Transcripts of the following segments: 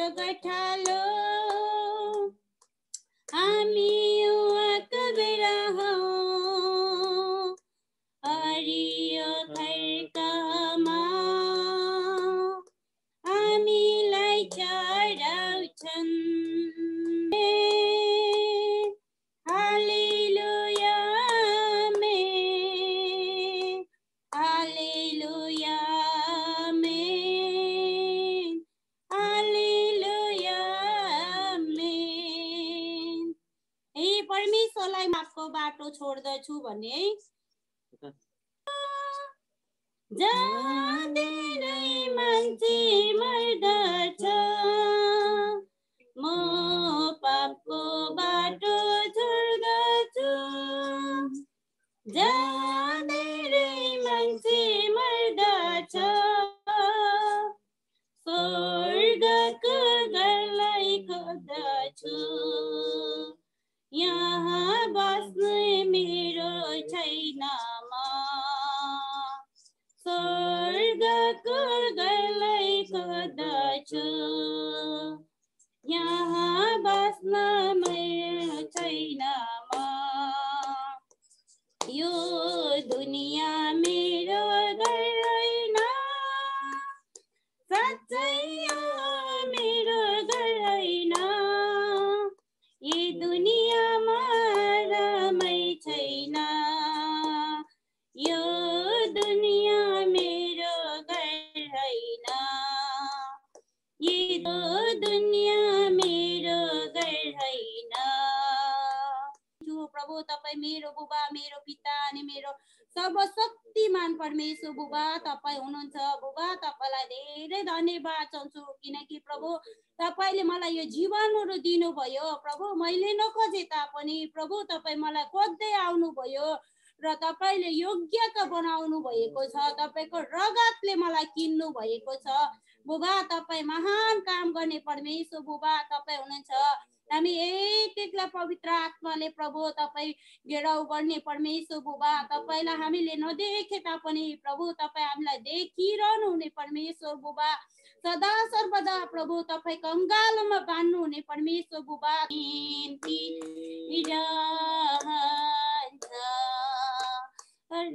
Jagatalo छु भन्ने है जाँदै मान्छे मर्दछ म पापको बाटो छोड्दछु जा सकर्गलाई कदाच यहाँ बाँच्न मेरो छैन यो दुनियाँ मेरो गइरहेन साँच्चै प्रभु तपाईँ मेरो बुबा मेरो पिता अनि मेरो सर्वशक्तिमान परमेश्वर बुबा तपाईँ हुनुहुन्छ बुबा तपाईँलाई धेरै धन्यवाद चाहन्छु किनकि प्रभु तपाईँले मलाई यो जीवनहरू दिनुभयो प्रभु मैले नखोजे तापनि प्रभु तपाईँ मलाई खोज्दै आउनुभयो र तपाईँले योग्यता बनाउनु भएको छ तपाईँको रगतले मलाई किन्नु भएको छ बुबा तपाईँ महान काम गर्ने परमेश्वर बुबा तपाईँ हुनुहुन्छ हामी एक एकलाई पवित्र आत्माले प्रभु तपाईँ घेराउ गर्ने परमेश्वर बुबा तपाईँलाई हामीले नदेखे तापनि प्रभु तपाईँ हामीलाई देखिरहनु हुने परमेश्वर बुबा सदा सर्वदा प्रभु तपाईँ कङ्गालमा बाँध्नु हुने परमेश्वर बुबा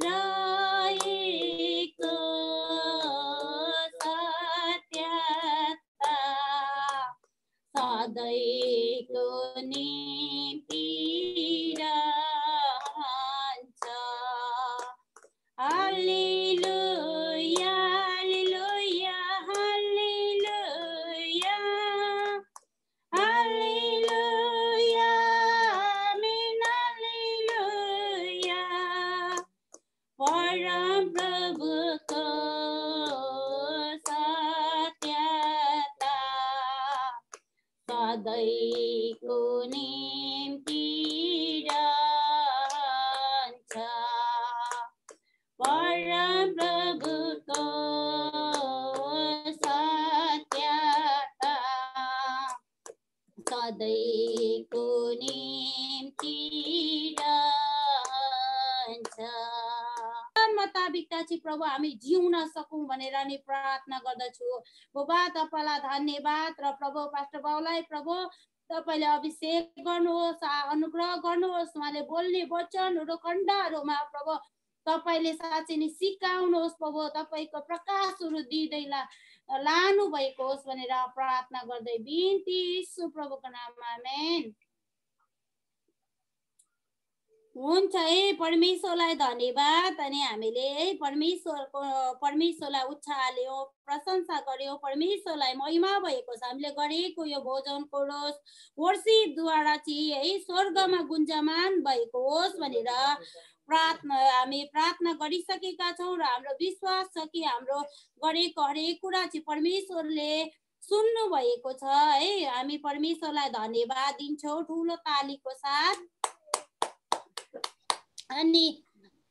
रा दयितुनि तपाईँले अभिषेक गर्नुहोस् अनुग्रह गर्नुहोस् उहाँले बोल्ने वचनहरू खण्डहरूमा प्रभु तपाईँले साँच्चै नै सिकाउनुहोस् प्रभु तपाईँको प्रकाशहरू दिँदै ला लानुभएको होस् भनेर प्रार्थना गर्दै बिन्ती सुप्रभुको नाममा मेन हुन्छ है परमेश्वरलाई धन्यवाद अनि हामीले है परमेश्वरको परमेश्वरलाई उच्च हाल्यौँ प्रशंसा गऱ्यौँ परमेश्वरलाई महिमा भएको छ हामीले गरेको यो भोजनको रोस वर्षीद्वारा चाहिँ है स्वर्गमा गुन्जमान भएको होस् भनेर प्रार्थना हामी प्रार्थना गरिसकेका छौँ र हाम्रो विश्वास छ कि हाम्रो गरेको हरेक कुरा चाहिँ परमेश्वरले सुन्नु भएको छ है हामी परमेश्वरलाई धन्यवाद दिन्छौँ ठुलो तालीको साथ अनि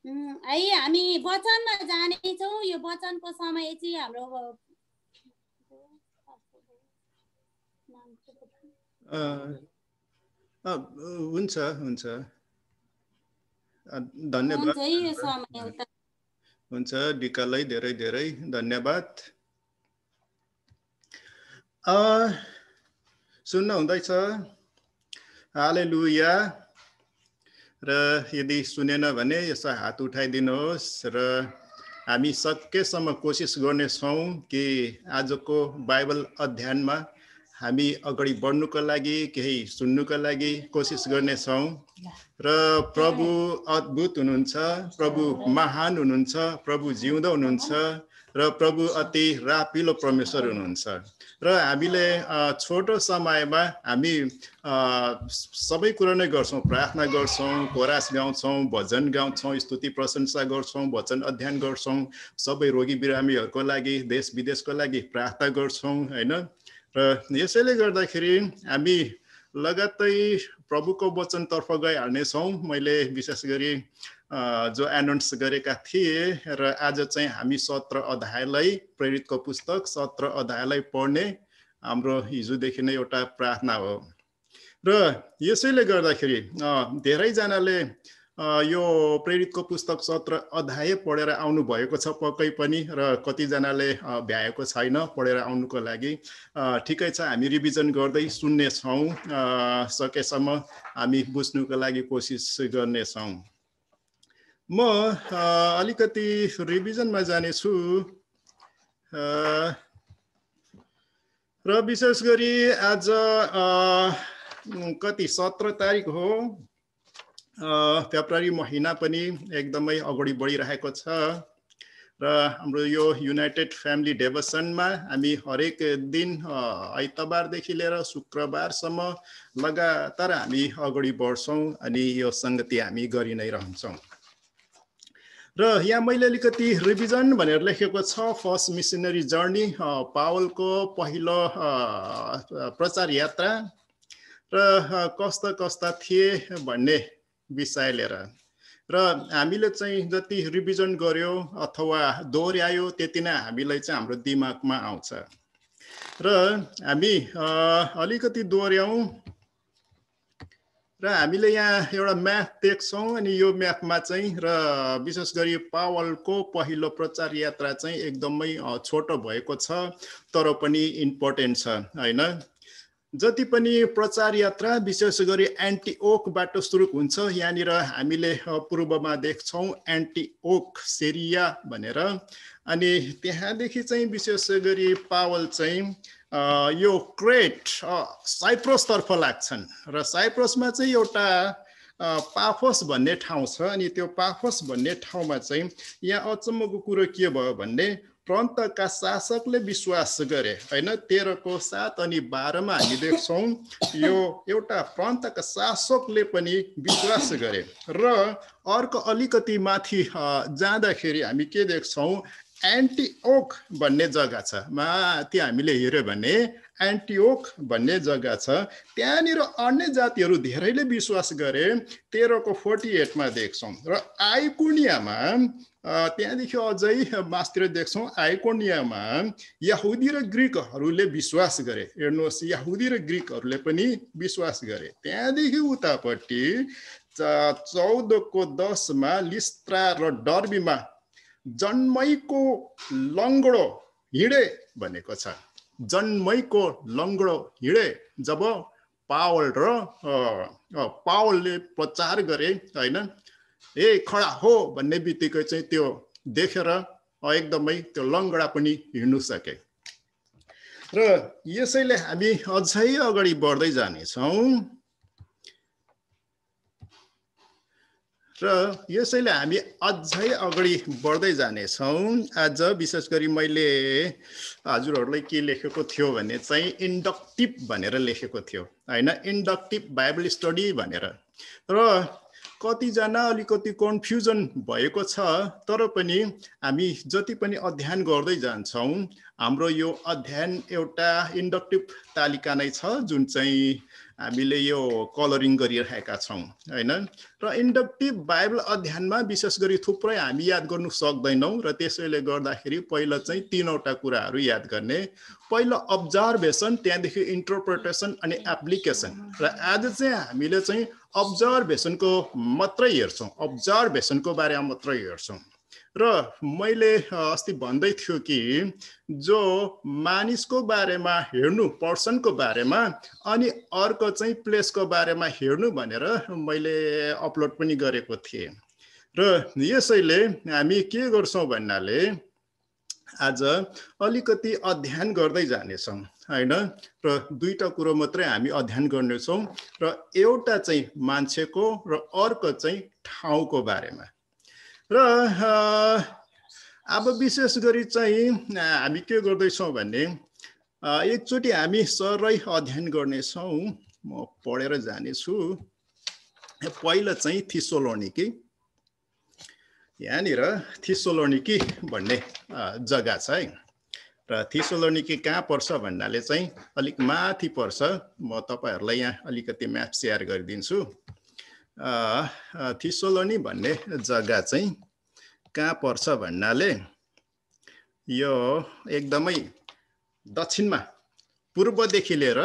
है हामी वचनमा जानेछौँ यो वचनको समय चाहिँ हाम्रो हुन्छ हुन्छ धन्यवाद हुन्छ डिकालाई धेरै धेरै धन्यवाद सुन्न हुँदैछ हाले लुया र यदि सुनेन भने यसो हात उठाइदिनुहोस् र हामी सकेसम्म कोसिस गर्नेछौँ कि आजको बाइबल अध्ययनमा हामी अगाडि बढ्नुको लागि केही सुन्नुको लागि कोसिस गर्नेछौँ र प्रभु अद्भुत हुनुहुन्छ प्रभु महान हुनुहुन्छ प्रभु जिउँदो हुनुहुन्छ र प्रभु अति रापिलो परमेश्वर हुनुहुन्छ र हामीले छोटो समयमा हामी सबै कुरा नै गर्छौँ प्रार्थना गर्छौँ कोरास गाउँछौँ भजन गाउँछौँ स्तुति प्रशंसा गर्छौँ वचन अध्ययन गर्छौँ सबै रोगी बिरामीहरूको लागि देश विदेशको लागि प्रार्थना गर्छौँ होइन र यसैले गर्दाखेरि हामी लगातै प्रभुको वचनतर्फ गइहाल्नेछौँ मैले विशेष गरी जो एनाउन्स गरेका थिए र आज चाहिँ हामी सत्र अध्यायलाई प्रेरितको पुस्तक सत्र अध्यायलाई पढ्ने हाम्रो हिजोदेखि नै एउटा प्रार्थना हो र यसैले गर्दाखेरि धेरैजनाले यो प्रेरितको पुस्तक सत्र अध्याय पढेर आउनुभएको छ पक्कै पनि र कतिजनाले भ्याएको छैन पढेर आउनुको लागि ठिकै छ हामी रिभिजन गर्दै सुन्नेछौँ सकेसम्म हामी बुझ्नुको लागि कोसिस गर्नेछौँ म अलिकति रिभिजनमा जानेछु र विशेष गरी आज कति सत्र तारिक हो फेब्रुअरी महिना पनि एकदमै अगाडि बढिरहेको छ र हाम्रो यो युनाइटेड फ्यामिली डेभसनमा हामी हरेक दिन आइतबारदेखि लिएर शुक्रबारसम्म लगातार हामी अगाडि बढ्छौँ अनि यो सङ्गति हामी गरि नै रहन्छौँ र यहाँ मैले अलिकति रिभिजन भनेर लेखेको छ फर्स्ट मिसनरी जर्नी पावलको पहिलो प्रचार यात्रा र कस्ता कस्ता थिए भन्ने विषय लिएर र हामीले चाहिँ जति रिभिजन गऱ्यो अथवा दोहोऱ्यायो त्यति नै हामीलाई चाहिँ हाम्रो दिमागमा आउँछ र हामी अलिकति दोहोऱ्याउँ र हामीले यहाँ एउटा म्याथ देख्छौँ अनि यो म्याथमा चाहिँ र विशेष गरी पावलको पहिलो प्रचार यात्रा चाहिँ एकदमै छोटो भएको छ तर पनि इम्पोर्टेन्ट छ होइन जति पनि प्रचार यात्रा विशेष गरी एन्टिओकबाट सुरु हुन्छ यहाँनिर हामीले पूर्वमा देख्छौँ एन्टिओक सेरिया भनेर अनि त्यहाँदेखि चाहिँ विशेष गरी पावल चाहिँ यो क्रेट साइप्रसतर्फ लाग्छन् र साइप्रसमा चाहिँ एउटा पाफोस भन्ने ठाउँ छ अनि त्यो पाफोस भन्ने ठाउँमा चाहिँ यहाँ अचम्मको कुरो के भयो भन्ने प्रान्तका शासकले विश्वास गरे होइन तेह्रको सात अनि बाह्रमा हामी देख्छौँ यो एउटा प्रान्तका शासकले पनि विश्वास गरे र अर्को अलिकति माथि जाँदाखेरि हामी के देख्छौँ एन्टिओक भन्ने जग्गा छ माथि हामीले हेऱ्यो भने एन्टिओक भन्ने जग्गा छ त्यहाँनिर अन्य जातिहरू धेरैले विश्वास गरे तेह्रको फोर्टी एटमा देख्छौँ र आइकोनियामा त्यहाँदेखि अझै मासतिर देख्छौँ आइकोनियामा यहुदी र ग्रिकहरूले विश्वास गरे हेर्नुहोस् यहुदी र ग्रिकहरूले पनि विश्वास गरे त्यहाँदेखि उतापट्टि चौधको दसमा लिस्त्रा र डर्बीमा जन्मैको लङ्गडो हिँडे भनेको छ जन्मैको लङ्गडो हिँडे जब पावल र पावलले प्रचार गरे होइन ए खडा हो भन्ने बित्तिकै चाहिँ त्यो देखेर एकदमै त्यो लङ्गडा पनि हिँड्नु सके र यसैले हामी अझै अगाडि बढ्दै जानेछौँ र यसैले हामी अझै अगाडि बढ्दै जानेछौँ आज विशेष गरी मैले हजुरहरूलाई के लेखेको थियो भने चाहिँ इन्डक्टिभ भनेर लेखेको थियो होइन इन्डक्टिभ बाइबल स्टडी भनेर र कतिजना अलिकति कन्फ्युजन भएको छ तर पनि हामी जति पनि अध्ययन गर्दै जान्छौँ हाम्रो यो अध्ययन एउटा इन्डक्टिभ तालिका नै छ जुन चाहिँ हामीले यो कलरिङ गरिरहेका छौँ होइन र इन्डक्टिभ बाइबल अध्ययनमा विशेष गरी थुप्रै हामी याद गर्नु सक्दैनौँ र त्यसैले गर्दाखेरि पहिला चाहिँ तिनवटा कुराहरू याद गर्ने पहिलो अब्जर्भेसन त्यहाँदेखि इन्टरप्रिटेसन अनि एप्लिकेसन र आज चाहिँ हामीले चाहिँ अब्जर्भेसनको मात्रै हेर्छौँ अब्जर्भेसनको बारेमा मात्रै हेर्छौँ र मैले अस्ति भन्दै थियो कि जो मानिसको बारेमा हेर्नु पर्सनको बारेमा अनि अर्को चाहिँ प्लेसको बारेमा हेर्नु भनेर मैले अपलोड पनि गरेको थिएँ र यसैले हामी के गर्छौँ भन्नाले आज अलिकति अध्ययन गर्दै जानेछौँ होइन र दुईवटा कुरो मात्रै हामी अध्ययन गर्नेछौँ र एउटा चाहिँ मान्छेको र अर्को चाहिँ ठाउँको बारेमा र अब विशेष गरी चाहिँ हामी के गर्दैछौँ भने एकचोटि हामी सरै अध्ययन गर्नेछौँ म पढेर जानेछु पहिला चाहिँ थिसोलोनिकी यहाँनिर थिसोलोनिकी भन्ने जग्गा छ है र थिसोलोनिकी कहाँ पर्छ भन्नाले चाहिँ अलिक माथि पर्छ म तपाईँहरूलाई यहाँ अलिकति म्याप सेयर गरिदिन्छु थिसोलोनी भन्ने जग्गा चाहिँ कहाँ पर्छ भन्नाले यो एकदमै दक्षिणमा पूर्वदेखि लिएर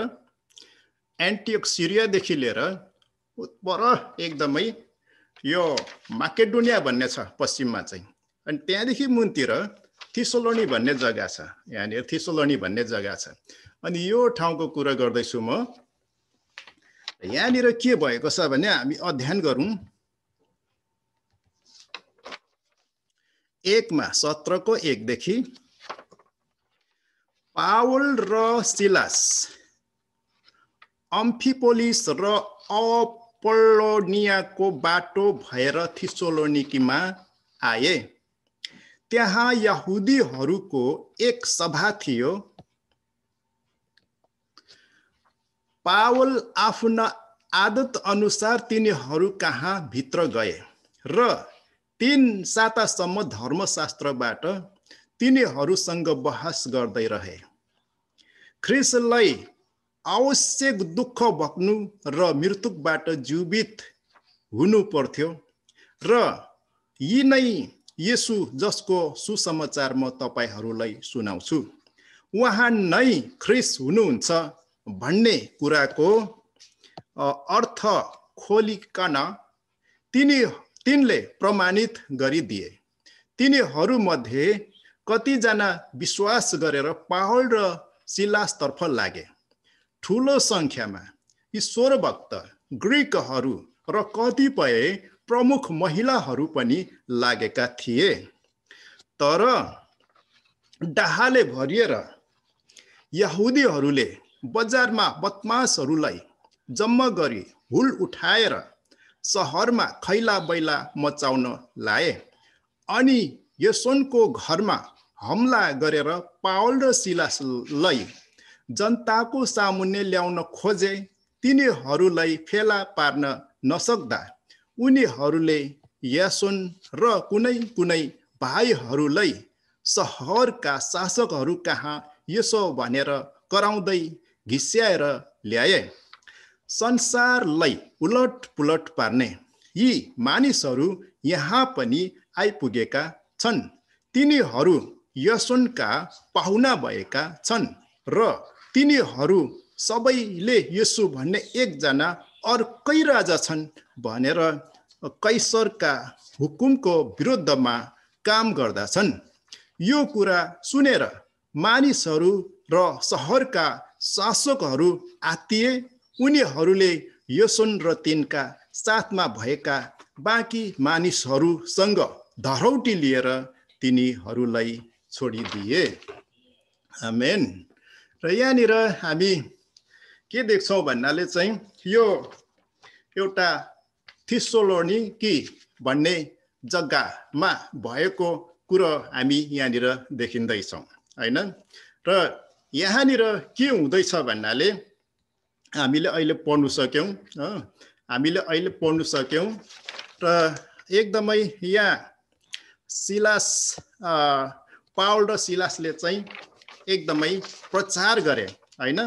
एन्टियोक सिरियादेखि लिएर पर एकदमै यो माकेडोनिया भन्ने छ पश्चिममा चाहिँ अनि त्यहाँदेखि मुनतिर थिसोलोनी भन्ने जग्गा छ यहाँनिर थिसोलोनी भन्ने जग्गा छ अनि यो ठाउँको कुरा गर्दैछु म यहाँनिर के भएको छ भने हामी अध्ययन गरौँ एकमा सत्रको एकदेखि पावल र सिलास अम्फिपोलिस र अपोलोनियाको बाटो भएर थिसोलोनिकीमा आए त्यहाँ यहुदीहरूको एक सभा थियो पावल आफ्ना आदत अनुसार तिनीहरू कहाँ भित्र गए र तिन सातासम्म धर्मशास्त्रबाट तिनीहरूसँग बहस गर्दै रहे ख्रिसलाई आवश्यक दुःख भक्नु र मृत्युबाट जीवित हुनु पर्थ्यो र यी नै यसु जसको सुसमाचार म तपाईँहरूलाई सुनाउँछु उहाँ नै ख्रिस हुनुहुन्छ भन्ने कुराको अर्थ खोलिकन तिनी तिनले प्रमाणित गरिदिए तिनीहरूमध्ये कतिजना विश्वास गरेर पाहल र शिलासतर्फ लागे ठुलो सङ्ख्यामा ईश्वर भक्त ग्रिकहरू र कतिपय प्रमुख महिलाहरू पनि लागेका थिए तर डाहाले भरिएर यहुदीहरूले बजारमा बदमासहरूलाई जम्मा गरी हुल उठाएर सहरमा खैला बैला मचाउन लाए अनि यसोनको घरमा हमला गरेर पावल र शिलासलाई जनताको सामुन्ने ल्याउन खोजे तिनीहरूलाई फेला पार्न नसक्दा उनीहरूले यासोन र कुनै कुनै भाइहरूलाई सहरका शासकहरू कहाँ यसो भनेर कराउँदै घिस्याएर ल्याए संसारलाई उलट पुलट पार्ने यी मानिसहरू यहाँ पनि आइपुगेका छन् तिनीहरू यसुनका पाहुना भएका छन् र तिनीहरू सबैले यसु भन्ने एकजना अर्कै राजा छन् भनेर कैसरका हुकुमको विरुद्धमा काम गर्दछन् यो कुरा सुनेर मानिसहरू र सहरका शासकहरू आत्तिए उनीहरूले सुन र तिनका साथमा भएका बाँकी मानिसहरूसँग धरौटी लिएर तिनीहरूलाई छोडिदिए मेन र यहाँनिर हामी के देख्छौँ भन्नाले चाहिँ यो एउटा थिसोलोनी कि भन्ने जग्गामा भएको कुरो हामी यहाँनिर देखिँदैछौँ होइन र यहाँनिर के हुँदैछ भन्नाले हामीले अहिले पढ्नु सक्यौँ हामीले अहिले पढ्नु सक्यौँ र एकदमै यहाँ सिलास पावल र सिलासले चाहिँ एकदमै प्रचार गरे होइन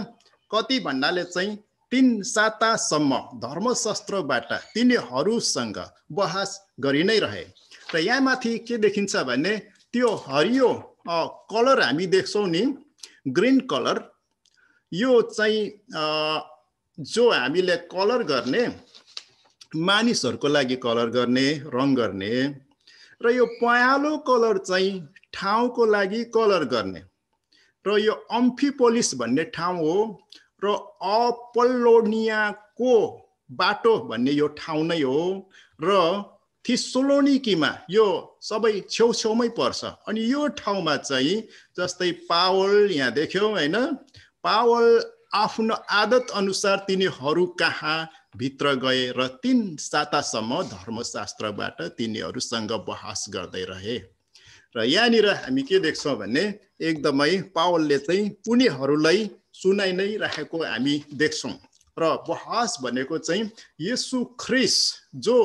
कति भन्नाले चाहिँ तिन सातासम्म धर्मशास्त्रबाट तिनीहरूसँग बहस गरि नै रहे र यहाँ माथि के देखिन्छ भने त्यो हरियो कलर हामी देख्छौँ नि ग्रिन कलर यो चाहिँ जो हामीले कलर गर्ने मानिसहरूको लागि कलर गर्ने रङ गर्ने र यो पहेँलो कलर चाहिँ ठाउँको लागि कलर गर्ने र यो अम्फिपोलिस भन्ने ठाउँ हो र को बाटो भन्ने यो ठाउँ नै हो र थिसोलोनिकीमा यो सबै छेउछेउमै पर्छ अनि यो ठाउँमा चाहिँ जस्तै पावल यहाँ देख्यौँ होइन पावल आफ्नो आदत अनुसार तिनीहरू कहाँ भित्र गए र तिन सातासम्म धर्मशास्त्रबाट तिनीहरूसँग बहस गर्दै रहे र यहाँनिर हामी के देख्छौँ भने एकदमै पावलले चाहिँ उनीहरूलाई सुनाइ नै राखेको हामी देख्छौँ र बहस भनेको चाहिँ यसु ख्रिस जो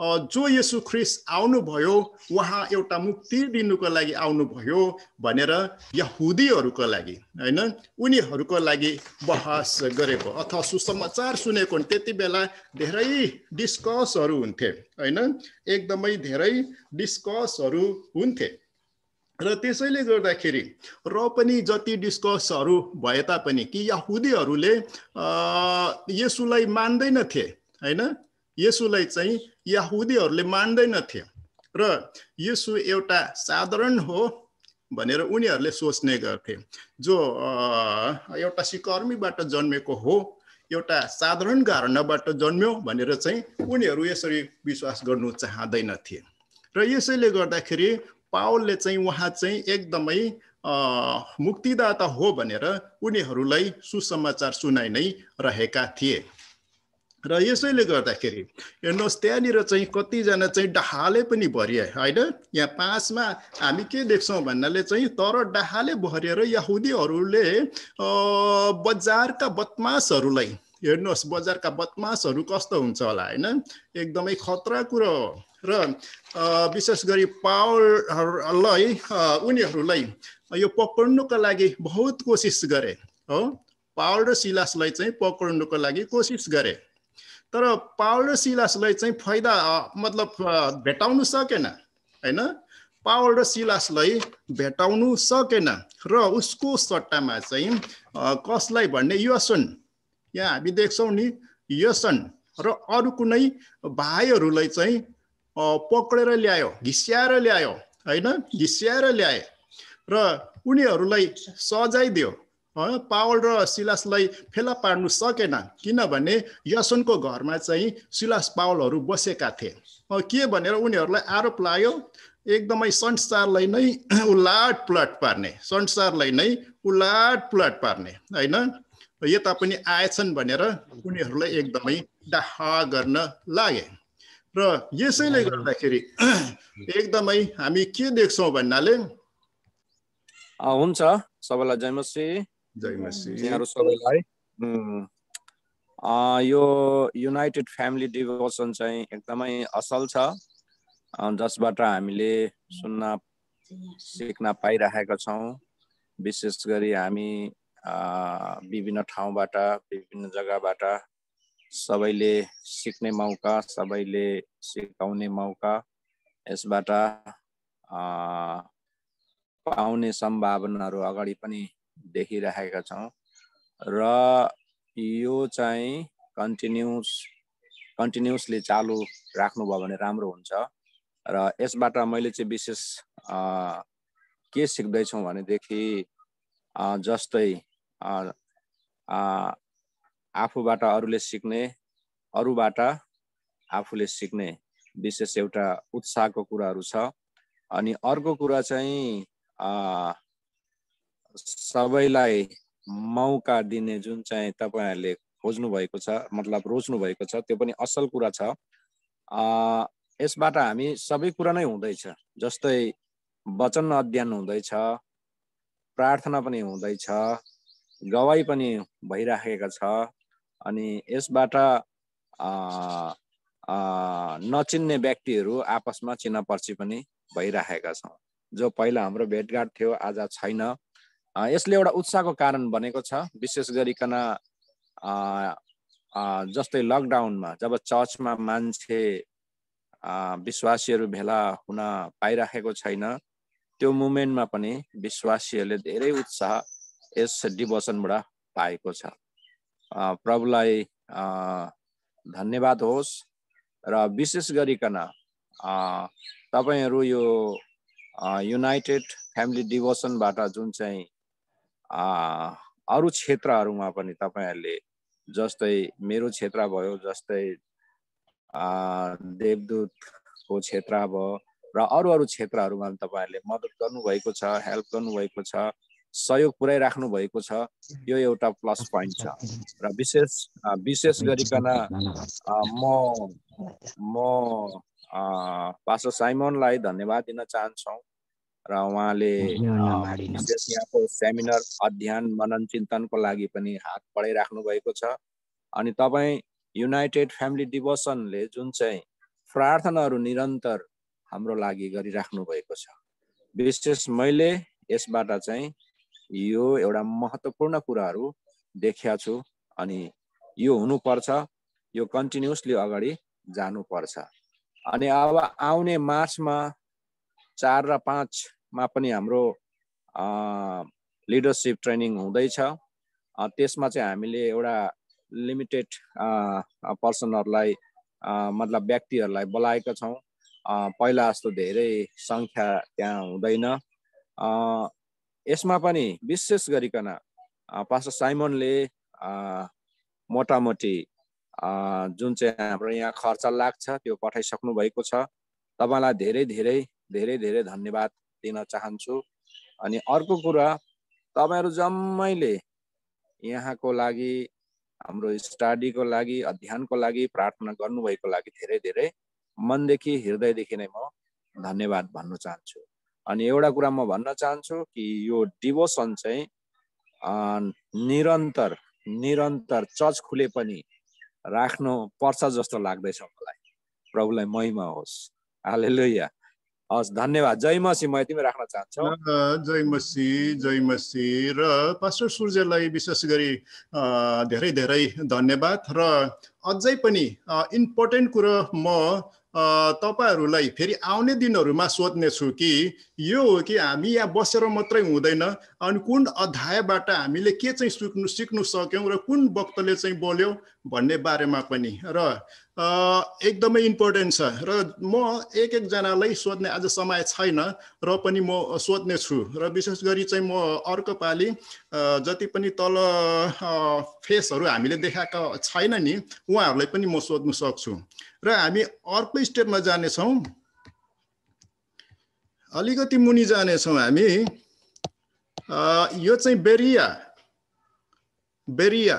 जो यसु ख्रिस आउनुभयो उहाँ एउटा मुक्ति दिनुको लागि आउनुभयो भनेर यहुदीहरूको लागि होइन उनीहरूको लागि बहस गरेको अथवा सुसमाचार सुनेको त्यति बेला धेरै डिस्कसहरू हुन्थे होइन एकदमै धेरै डिस्कसहरू हुन्थे र त्यसैले गर्दाखेरि र पनि जति डिस्कसहरू भए तापनि कि यहुदीहरूले यसुलाई मान्दैनथे होइन यसुलाई चाहिँ यहुदीहरूले मान्दैनथे र यसु एउटा साधारण हो भनेर उनीहरूले सोच्ने गर्थे जो एउटा सिकर्मीबाट जन्मेको हो एउटा साधारण घरनाबाट जन्म्यो भनेर चाहिँ उनीहरू यसरी विश्वास गर्नु चाहँदैनथे र यसैले गर्दाखेरि पावलले चाहिँ उहाँ चाहिँ एकदमै मुक्तिदाता हो भनेर उनीहरूलाई सुसमाचार सुनाइ नै रहेका थिए र यसैले गर्दाखेरि हेर्नुहोस् त्यहाँनिर चाहिँ कतिजना चाहिँ डाहाले पनि भरिए होइन यहाँ पाँचमा हामी के देख्छौँ भन्नाले चाहिँ तर डाहाले भरिएर यहुदीहरूले बजारका बदमासहरूलाई हेर्नुहोस् बजारका बदमासहरू कस्तो हुन्छ होला होइन एकदमै खतरा कुरो हो र विशेष गरी पावरलाई उनीहरूलाई यो पक्रनुको लागि बहुत कोसिस गरे हो पावर र सिलासलाई चाहिँ पक्रनुको लागि कोसिस गरे तर पावल र सिलासलाई चाहिँ फाइदा मतलब भेटाउनु सकेन होइन पावल र सिलासलाई भेटाउनु सकेन र उसको सट्टामा चाहिँ कसलाई भन्ने योसन यहाँ हामी देख्छौँ नि योसन र अरू कुनै भाइहरूलाई चाहिँ पक्रेर ल्यायो घिस्याएर ल्यायो होइन घिस्याएर ल्याए र उनीहरूलाई दियो पावल र सिलासलाई फेला पार्नु सकेन किनभने यसनको घरमा चाहिँ सिलास पावलहरू बसेका थिए के भनेर उनीहरूलाई आरोप लाग्यो एकदमै संसारलाई नै उलाट प्लट पार्ने संसारलाई नै उलाट प्लट पार्ने होइन यता पनि आएछन् भनेर उनीहरूलाई एकदमै डाहा गर्न लागे र यसैले गर्दाखेरि एकदमै हामी के देख्छौँ भन्नाले हुन्छ सबैलाई जयमसी यहाँहरू सबैलाई यो युनाइटेड फ्यामिली डिभोसन चाहिँ एकदमै असल छ जसबाट हामीले सुन्न सिक्न पाइरहेका छौँ विशेष गरी हामी विभिन्न ठाउँबाट विभिन्न जग्गाबाट सबैले सिक्ने मौका सबैले सिकाउने मौका यसबाट पाउने सम्भावनाहरू अगाडि पनि देखिराखेका छौँ र यो चाहिँ कन्टिन्युस कन्टिन्युसली चालु राख्नुभयो भने राम्रो हुन्छ र यसबाट मैले चाहिँ विशेष के सिक्दैछौँ भनेदेखि जस्तै आफूबाट अरूले सिक्ने अरूबाट आफूले सिक्ने विशेष एउटा उत्साहको कुराहरू छ अनि अर्को कुरा चाहिँ सबैलाई मौका दिने जुन चाहिँ तपाईँहरूले खोज्नु भएको छ मतलब रोज्नु भएको छ त्यो पनि असल कुरा छ यसबाट हामी सबै कुरा नै हुँदैछ जस्तै वचन अध्ययन हुँदैछ प्रार्थना पनि हुँदैछ गवाई पनि भइराखेको छ अनि यसबाट नचिन्ने व्यक्तिहरू आपसमा चिनापर्ची पनि भइराखेका छौँ जो पहिला हाम्रो भेटघाट थियो आज छैन यसले एउटा उत्साहको कारण बनेको छ विशेष गरिकन जस्तै लकडाउनमा जब चर्चमा मान्छे विश्वासीहरू भेला हुन पाइराखेको छैन त्यो मुमेन्टमा पनि विश्वासीहरूले धेरै उत्साह यस डिभोसनबाट पाएको छ प्रभुलाई धन्यवाद होस् र विशेष गरिकन तपाईँहरू यो युनाइटेड फ्यामिली डिभोसनबाट जुन चाहिँ अरू क्षेत्रहरूमा पनि तपाईँहरूले जस्तै मेरो क्षेत्र भयो जस्तै देवदूतको क्षेत्र भयो र अरू अरू क्षेत्रहरूमा पनि तपाईँहरूले मद्दत गर्नुभएको छ हेल्प गर्नुभएको छ सहयोग पुऱ्याइराख्नु भएको छ यो एउटा प्लस पोइन्ट छ र विशेष विशेष गरिकन म म पास साइमनलाई धन्यवाद दिन चाहन्छौँ र उहाँले यहाँको सेमिनार अध्ययन मनन चिन्तनको लागि पनि हात बढाइराख्नु भएको छ अनि तपाईँ युनाइटेड फ्यामिली डिभोसनले जुन चाहिँ प्रार्थनाहरू निरन्तर हाम्रो लागि गरिराख्नु भएको छ विशेष मैले यसबाट चाहिँ यो एउटा महत्त्वपूर्ण कुराहरू देखिया छु अनि यो हुनुपर्छ यो कन्टिन्युसली अगाडि जानुपर्छ अनि अब आउने मार्चमा चार र पाँचमा पनि हाम्रो लिडरसिप ट्रेनिङ हुँदैछ त्यसमा चाहिँ हामीले एउटा लिमिटेड पर्सनहरूलाई मतलब व्यक्तिहरूलाई बोलाएका छौँ पहिला जस्तो धेरै सङ्ख्या त्यहाँ हुँदैन यसमा पनि विशेष गरिकन पास्टर साइमनले मोटामोटी जुन चाहिँ हाम्रो यहाँ खर्च लाग्छ त्यो पठाइसक्नु भएको छ तपाईँलाई धेरै धेरै धेरै धेरै धन्यवाद दिन चाहन्छु अनि अर्को कुरा तपाईँहरू जम्मैले यहाँको लागि हाम्रो स्टडीको लागि अध्ययनको लागि प्रार्थना गर्नुभएको लागि धेरै धेरै मनदेखि हृदयदेखि नै म धन्यवाद भन्न चाहन्छु अनि एउटा कुरा म भन्न चाहन्छु कि यो डिभोसन चाहिँ निरन्तर निरन्तर चर्च खुले पनि राख्नु पर्छ जस्तो लाग्दैछ मलाई प्रभुलाई महिमा होस् हालेलुया हस् धन्यवाद जय मसी म यतिमै राख्न चाहन्छु जय मसी जय मसी र पास्टर सूर्यलाई विशेष गरी धेरै धेरै धन्यवाद र अझै पनि इम्पोर्टेन्ट कुरो म तपाईँहरूलाई फेरि आउने दिनहरूमा सोध्नेछु कि यो हो कि हामी यहाँ बसेर मात्रै हुँदैन अनि कुन अध्यायबाट हामीले के चाहिँ सिक्नु सिक्नु सक्यौँ र कुन वक्तले चाहिँ बोल्यो भन्ने बारेमा पनि र एकदमै इम्पोर्टेन्ट छ र म एक एकजनालाई सोध्ने आज समय छैन र पनि म सोध्नेछु र विशेष गरी चाहिँ म अर्को पालि जति पनि तल फेसहरू हामीले देखाएको छैन नि उहाँहरूलाई पनि म सोध्नु सक्छु र हामी अर्को स्टेपमा जानेछौँ अलिकति मुनि जानेछौँ हामी यो चाहिँ बेरिया बेरिया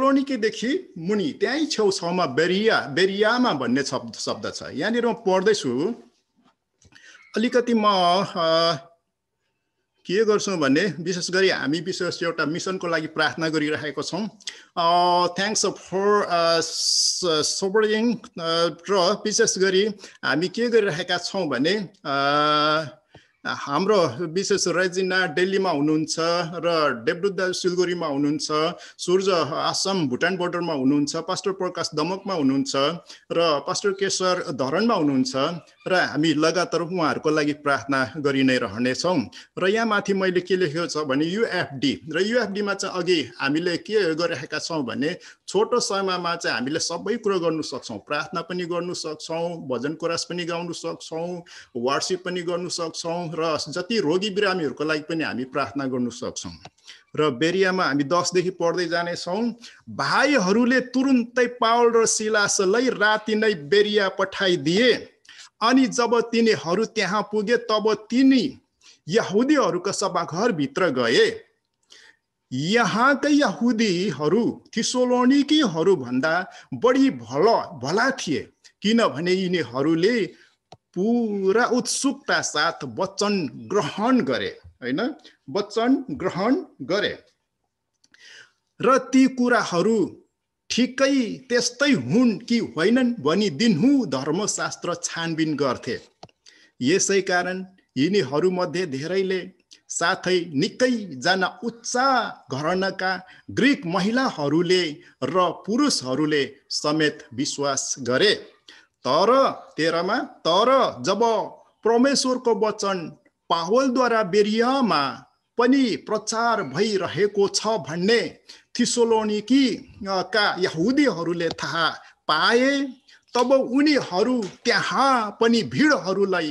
मुनी मुनि त्यहीँ छेउछाउमा बेरिया बेरियामा भन्ने शब्द शब्द छ यहाँनिर म पढ्दैछु अलिकति म के गर्छौँ भने विशेष गरी हामी विशेष एउटा मिसनको लागि प्रार्थना गरिरहेको छौँ थ्याङ्क्स फर सपोर्टिङ र विशेष गरी हामी के गरिरहेका छौँ भने हाम्रो विशेष रेजिना दिल्लीमा हुनुहुन्छ र देवदुद्ध सिलगढीमा हुनुहुन्छ सूर्य आसाम भुटान बोर्डरमा हुनुहुन्छ पास्टर प्रकाश दमकमा हुनुहुन्छ र पास्टर केशर धरनमा हुनुहुन्छ र हामी लगातार उहाँहरूको लागि प्रार्थना गरि नै रहनेछौँ र यहाँ माथि मैले के लेखेको छ भने युएफडी र युएफडीमा चाहिँ अघि हामीले के गरिरहेका छौँ भने छोटो समयमा चाहिँ हामीले सबै कुरो गर्नु सक्छौँ प्रार्थना पनि गर्नु सक्छौँ भजन कोरास पनि गाउनु सक्छौँ वार्सिप पनि गर्नु सक्छौँ र जति रोगी बिरामीहरूको लागि पनि हामी प्रार्थना गर्नु सक्छौँ र बेरियामा हामी दसदेखि पढ्दै जानेछौँ भाइहरूले तुरुन्तै पावल र सिलासलाई राति नै बेरिया पठाइदिए अनि जब तिनीहरू त्यहाँ पुगे तब तिनी यहुदीहरूको सभाघरभित्र गए यहाँकै यहुदीहरू भन्दा बढी भल भला थिए किनभने यिनीहरूले पुरा उत्सुकता साथ वचन ग्रहण गरे होइन वचन ग्रहण गरे र ती कुराहरू ठिकै त्यस्तै हुन् कि होइनन् भनी दिनहुँ धर्मशास्त्र छानबिन गर्थे यसै कारण यिनीहरूमध्ये धेरैले साथै निकैजना उच्च घरनका ग्रिक महिलाहरूले र पुरुषहरूले समेत विश्वास गरे तर तेह्रमा तर जब परमेश्वरको वचन पावलद्वारा बेरियामा पनि प्रचार भइरहेको छ भन्ने थिसोलोनिकी का यहुदीहरूले थाहा पाए तब उनीहरू त्यहाँ पनि भिडहरूलाई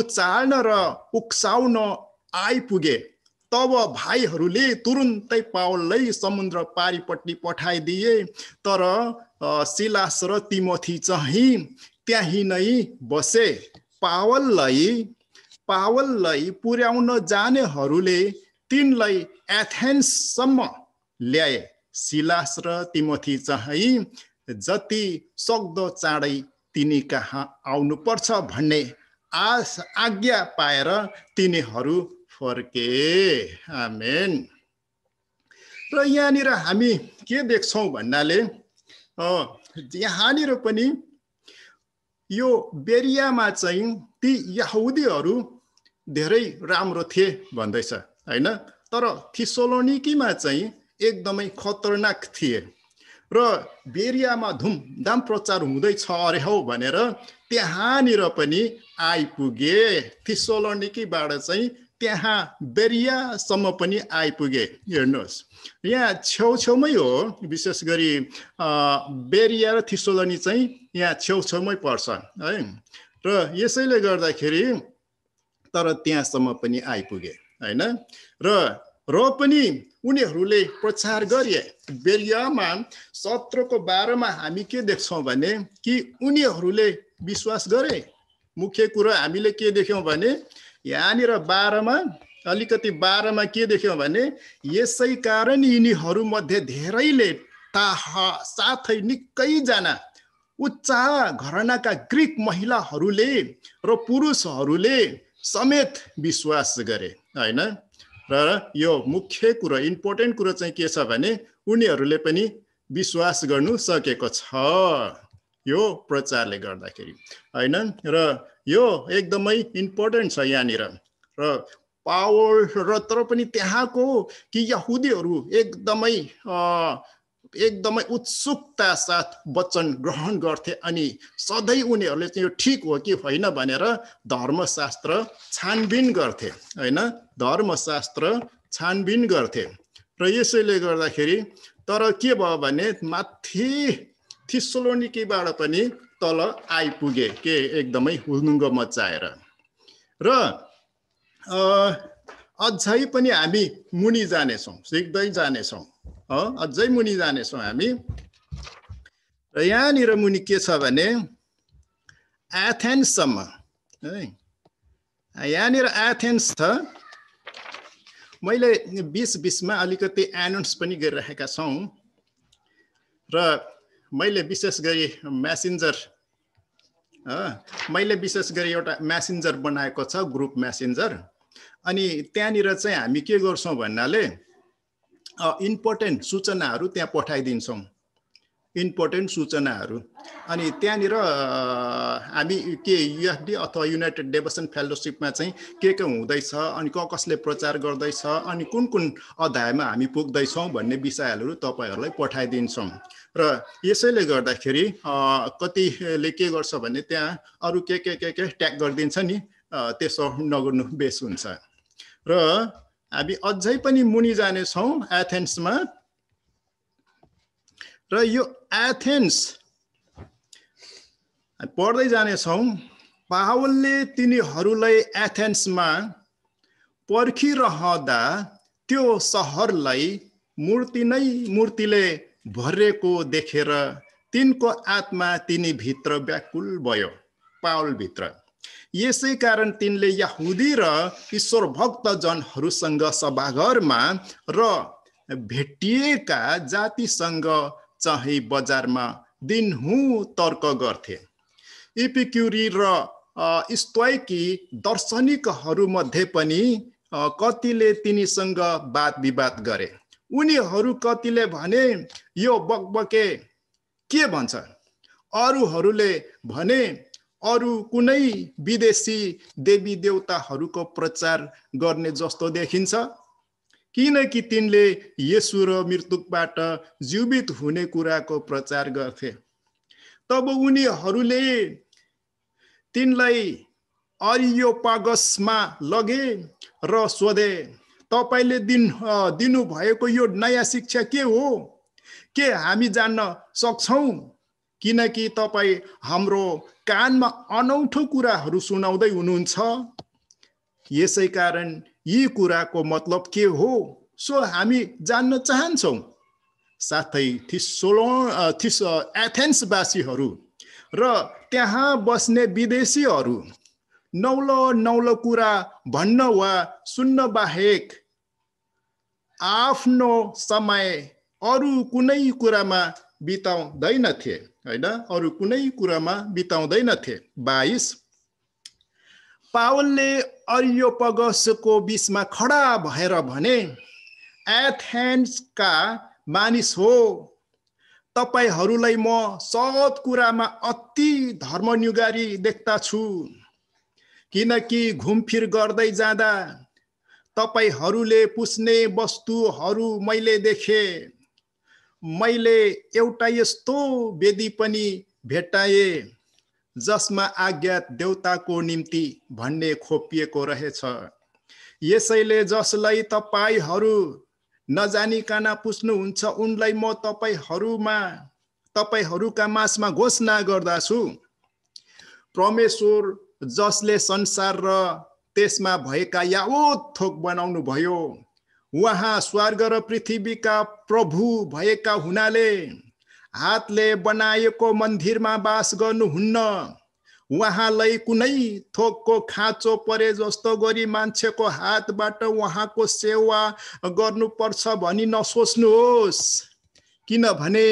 उचाल्न र उक्साउन आइपुगे तब भाइहरूले तुरुन्तै पावललाई समुद्र पारिपट्टि पठाइदिए तर सिलास र तिमोथी चाहिँ त्यहीँ नै बसे पावललाई पावललाई पुर्याउन जानेहरूले तिनलाई एथेन्ससम्म ल्याए सिलास र तिमोथी चाहिँ जति सक्दो चाँडै तिनी कहाँ आउनुपर्छ भन्ने आश आज्ञा पाएर तिनीहरू फर्के आमेन र यहाँनिर हामी के देख्छौँ भन्नाले यहाँनिर पनि यो बेरियामा चाहिँ ती यहुदीहरू धेरै राम्रो थिए भन्दैछ होइन तर थिसोलोनिकीमा चाहिँ एकदमै खतरनाक थिए र बेरियामा धुमधाम प्रचार हुँदैछ अरे हौ भनेर त्यहाँनिर पनि आइपुगे थिसोलोनिकीबाट चाहिँ त्यहाँ बेरियासम्म पनि आइपुगे हेर्नुहोस् यहाँ छेउछेउमै हो विशेष गरी बेरिया र थिसोलोनी चाहिँ यहाँ छेउछेउमै पर्छ है र यसैले गर्दाखेरि तर त्यहाँसम्म पनि आइपुगे होइन र र पनि उनीहरूले प्रचार गरे बेरियामा सत्रको बाह्रमा हामी के देख्छौँ भने कि उनीहरूले विश्वास गरे मुख्य कुरो हामीले के देख्यौँ भने यहाँनिर बाह्रमा अलिकति बाह्रमा के देख्यौँ भने यसै कारण यिनीहरूमध्ये धेरैले ताह साथै निकैजना उच्च घरनाका ग्रिक महिलाहरूले र पुरुषहरूले समेत विश्वास गरे होइन र यो मुख्य कुरो इम्पोर्टेन्ट कुरो चाहिँ के छ भने उनीहरूले पनि विश्वास गर्नु सकेको छ यो प्रचारले गर्दाखेरि होइन र यो एकदमै इम्पोर्टेन्ट छ यहाँनिर र पावर र तर पनि त्यहाँको कि यहुदीहरू एकदमै एकदमै उत्सुकता साथ वचन ग्रहण गर्थे अनि सधैँ उनीहरूले चाहिँ यो ठिक हो कि होइन भनेर धर्मशास्त्र छानबिन गर्थे होइन धर्मशास्त्र छानबिन गर्थे र यसैले गर्दाखेरि तर के भयो भने माथि थिसोलोनिकीबाट पनि तल आइपुगे के एकदमै हुलुङ्गो मचाएर र अझै पनि हामी मुनि जानेछौँ सिक्दै जानेछौँ हो अझै मुनि जानेछौँ हामी र यहाँनिर मुनि के छ भने एथेन्ससम्म है यहाँनिर एथेन्स छ मैले बिस बिसमा अलिकति एनाउन्स पनि गरिरहेका छौँ र मैले विशेष गरी म्यासेन्जर मैले विशेष गरी एउटा म्यासेन्जर बनाएको छ ग्रुप म्यासेन्जर अनि त्यहाँनिर चाहिँ हामी के गर्छौँ भन्नाले इम्पोर्टेन्ट सूचनाहरू त्यहाँ पठाइदिन्छौँ इम्पोर्टेन्ट सूचनाहरू अनि त्यहाँनिर हामी के युएफडी अथवा युनाइटेड डेभसन फेलोसिपमा चाहिँ के के हुँदैछ अनि क कसले प्रचार गर्दैछ अनि कुन कुन अध्यायमा हामी पुग्दैछौँ भन्ने विषयहरू तपाईँहरूलाई पठाइदिन्छौँ र यसैले गर्दाखेरि कतिले के गर्छ भने त्यहाँ अरू के के के के ट्याग गरिदिन्छ नि त्यसो नगर्नु बेस हुन्छ र हामी अझै पनि मुनि जानेछौँ एथेन्समा र यो एथेन्स पढ्दै जानेछौँ पावलले तिनीहरूलाई एथेन्समा पर्खिरहँदा त्यो सहरलाई मूर्ति नै मूर्तिले भरेको देखेर तिनको आत्मा तिनीभित्र व्याकुल भयो पावलभित्र यसै कारण तिनले यहुदी र ईश्वर भक्त जनहरूसँग सभाघरमा र भेटिएका जातिसँग चाहिँ बजारमा दिनहुँ तर्क गर्थे इपिक्युरी र स्त्वैकी दर्शनिकहरूमध्ये पनि कतिले तिनीसँग वाद विवाद गरे उनीहरू कतिले भने यो बकबके के भन्छ अरूहरूले भने अरू कुनै विदेशी देवी देवताहरूको प्रचार गर्ने जस्तो देखिन्छ किनकि तिनले यसु र मृत्युकबाट जीवित हुने कुराको प्रचार गर्थे तब उनीहरूले तिनलाई अरियोपागसमा लगे र सोधे तपाईँले दिन दिनुभएको यो नयाँ शिक्षा के हो के हामी जान्न सक्छौँ किनकि तपाईँ हाम्रो कानमा अनौठो कुराहरू सुनाउँदै हुनुहुन्छ यसै कारण यी कुराको मतलब के हो सो हामी जान्न चाहन्छौँ साथै थिसोलो थिस एथेन्सवासीहरू र त्यहाँ बस्ने विदेशीहरू नौलो नौलो कुरा भन्न वा सुन्न बाहेक आफ्नो समय अरू कुनै कुरामा बिताउँदैनथे होइन अरू कुनै कुरामा बिताउँदैनथे बाइस पावलले अरियोपगसको बिचमा खडा भएर भने एथेन्सका मानिस हो तपाईँहरूलाई म सब कुरामा अति धर्मन्युगारी छु किनकि घुमफिर गर्दै जाँदा तपाईँहरूले पुस्ने वस्तुहरू मैले देखेँ मैले एउटा यस्तो वेदी पनि भेटाएँ जसमा आज्ञा देउताको निम्ति भन्ने खोपिएको रहेछ यसैले जसलाई तपाईँहरू नजानिकन पुस्नुहुन्छ उनलाई म तपाईँहरूमा तपाईँहरूका मासमा घोषणा गर्दछु परमेश्वर जसले संसार र त्यसमा भएका यावत थोक बनाउनु भयो उहाँ स्वर्ग र पृथ्वीका प्रभु भएका हुनाले हातले बनाएको मन्दिरमा बास गर्नुहुन्न उहाँलाई कुनै थोकको खाँचो परे जस्तो गरी मान्छेको हातबाट उहाँको सेवा गर्नुपर्छ भनी नसोच्नुहोस् किनभने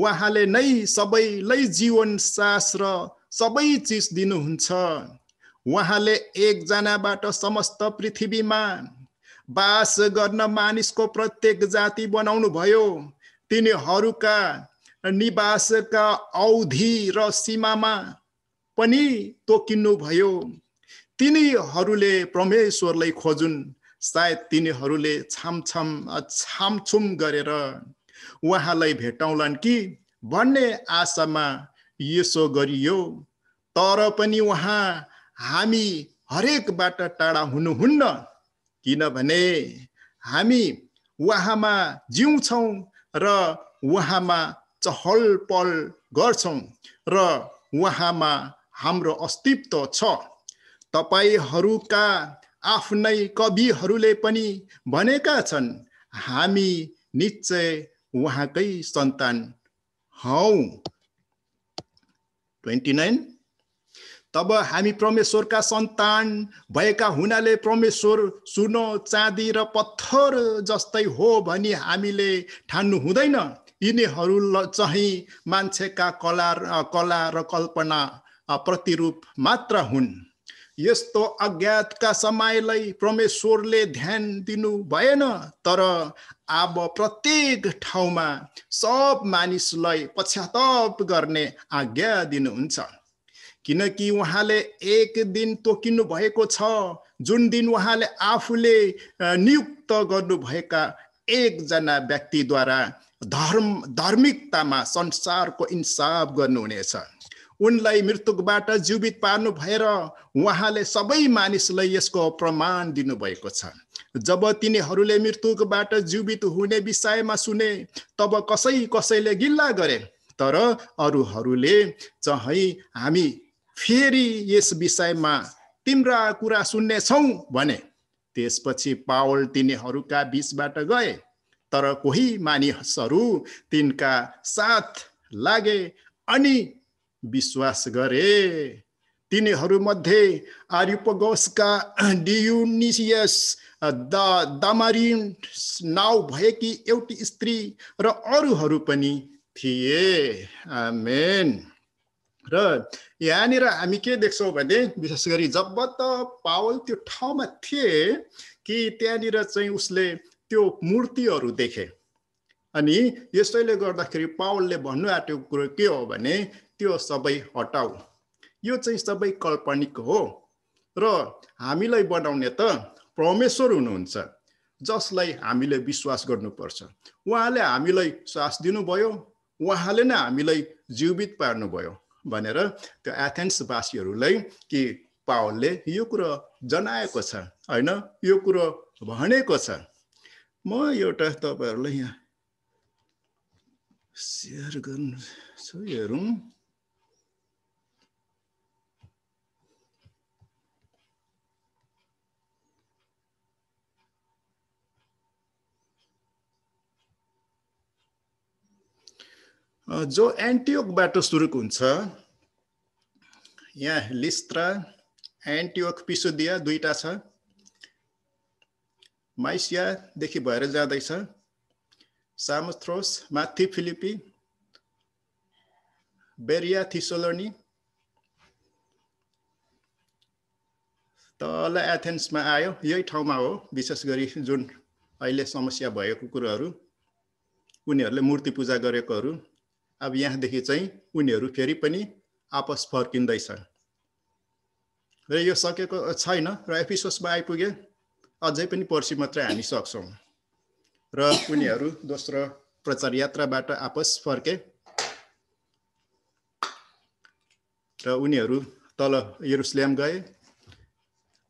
उहाँले नै सबैलाई जीवन सास र सबै चिज दिनुहुन्छ उहाँले एकजनाबाट समस्त पृथ्वीमा बास गर्न मानिसको प्रत्येक जाति बनाउनु भयो तिनीहरूका निवासका अवधि र सीमामा पनि तोकिनु भयो तिनीहरूले परमेश्वरलाई खोजुन् सायद तिनीहरूले छामछाम छामछुम गरेर उहाँलाई भेटाउलान् कि भन्ने आशामा यसो गरियो तर पनि उहाँ हामी हरेकबाट टाढा हुनुहुन्न किनभने हामी उहाँमा जिउँछौँ र उहाँमा चहल पहल गर्छौँ र उहाँमा हाम्रो अस्तित्व छ तपाईँहरूका आफ्नै कविहरूले पनि भनेका छन् हामी निश्चय उहाँकै सन्तान हौ ट्वेन्टी नाइन तब हामी परमेश्वरका सन्तान भएका हुनाले परमेश्वर सुनो चाँदी र पत्थर जस्तै हो भनी हामीले ठान्नु हुँदैन यिनीहरू चाहिँ मान्छेका कला कला र कल्पना प्रतिरूप मात्र हुन् यस्तो अज्ञातका समयलाई परमेश्वरले ध्यान दिनु भएन तर अब प्रत्येक ठाउँमा सब मानिसलाई पश्चाताप गर्ने आज्ञा दिनुहुन्छ किनकि उहाँले एक दिन तोकिनु भएको छ जुन दिन उहाँले आफूले नियुक्त गर्नुभएका एकजना व्यक्तिद्वारा धर्म धार्मिकतामा संसारको इन्साफ गर्नुहुनेछ उनलाई मृत्युबाट जीवित पार्नु भएर उहाँले सबै मानिसलाई यसको प्रमाण दिनुभएको छ जब तिनीहरूले मृत्युबाट जीवित हुने विषयमा सुने तब कसै कसैले गिल्ला गरे तर अरूहरूले चाहिँ हामी फेरि यस विषयमा तिम्रा कुरा सुन्नेछौ भने त्यसपछि पावल तिनीहरूका बिचबाट गए तर कोही मानिसहरू तिनका साथ लागे अनि विश्वास गरे तिनीहरूमध्ये आर्युपगोसका डियुनिसियस द दामारिन नाउ भएकी एउटी स्त्री र अरूहरू पनि थिए मेन र यहाँनिर हामी के देख्छौँ भने विशेष गरी जब त पावल त्यो ठाउँमा थिए कि त्यहाँनिर चाहिँ उसले त्यो मूर्तिहरू देखे अनि यसैले गर्दाखेरि पावलले भन्नु आँटेको कुरो के हो भने त्यो सबै हटाऊ यो चाहिँ सबै काल्पनिक हो र हामीलाई बनाउने त परमेश्वर हुनुहुन्छ जसलाई हामीले विश्वास गर्नुपर्छ उहाँले हामीलाई सास दिनुभयो उहाँले नै हामीलाई जीवित पार्नुभयो भनेर त्यो एथेन्सवासीहरूलाई कि पावलले यो कुरो जनाएको छ होइन यो कुरो भनेको छ म एउटा तपाईँहरूलाई यहाँ सेयर गर्नु हेरौँ जो एन्टियोकबाट सुरुको हुन्छ यहाँ लिस्त्रा एन्टियोक पिसुदिया दुईवटा छ माइसियादेखि भएर जाँदैछ सामथ्रोस माथि फिलिपी बेरिया थिसोलोनी तल एथेन्समा आयो यही ठाउँमा हो विशेष गरी जुन अहिले समस्या भएको कुरोहरू उनीहरूले मूर्ति पूजा गरेकोहरू अब यहाँदेखि चाहिँ उनीहरू फेरि पनि आपस फर्किँदैछ र यो सकेको छैन र एफिसोसमा आइपुगे अझै पनि पर्सि मात्रै हामी सक्छौँ र उनीहरू दोस्रो प्रचार यात्राबाट आपस फर्के र उनीहरू तल युरुसल्याम गए